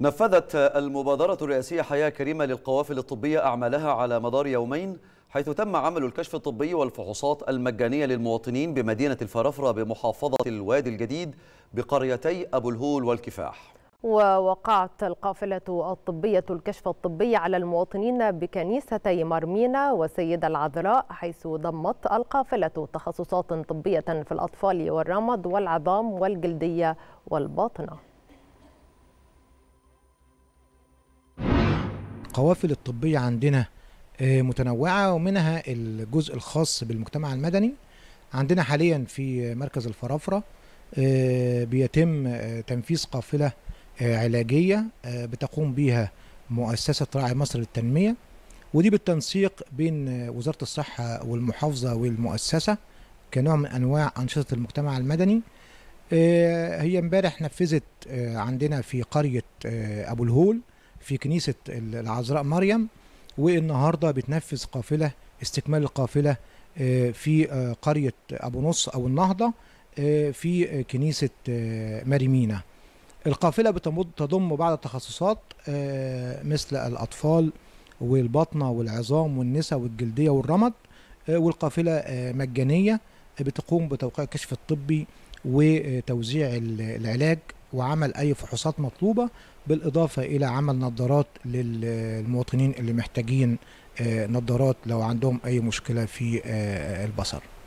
نفذت المبادرة الرئاسية حياة كريمة للقوافل الطبية أعمالها على مدار يومين حيث تم عمل الكشف الطبي والفحوصات المجانية للمواطنين بمدينة الفرافرة بمحافظة الوادي الجديد بقريتي أبو الهول والكفاح ووقعت القافلة الطبية الكشف الطبي على المواطنين بكنيستي مرمينا وسيد العذراء حيث ضمت القافلة تخصصات طبية في الأطفال والرمد والعظام والجلدية والباطنة القوافل الطبية عندنا آه، متنوعة ومنها الجزء الخاص بالمجتمع المدني عندنا حاليا في مركز الفرافرة آه، بيتم آه، تنفيذ قافلة علاجية بتقوم بها مؤسسة راعي مصر للتنمية ودي بالتنسيق بين وزارة الصحة والمحافظة والمؤسسة كنوع من أنواع أنشطة المجتمع المدني هي امبارح نفذت عندنا في قرية أبو الهول في كنيسة العذراء مريم والنهاردة بتنفذ قافلة استكمال القافلة آه، في آه، قرية أبو نص أو النهضة آه، في كنيسة مريمينا القافلة تضم بعض التخصصات مثل الأطفال والبطنة والعظام والنساء والجلدية والرمد والقافلة مجانية بتقوم بتوقيع الكشف الطبي وتوزيع العلاج وعمل اي فحوصات مطلوبه بالاضافه الى عمل نظارات للمواطنين اللي محتاجين آه، نظارات لو عندهم اي مشكله في آه، البصر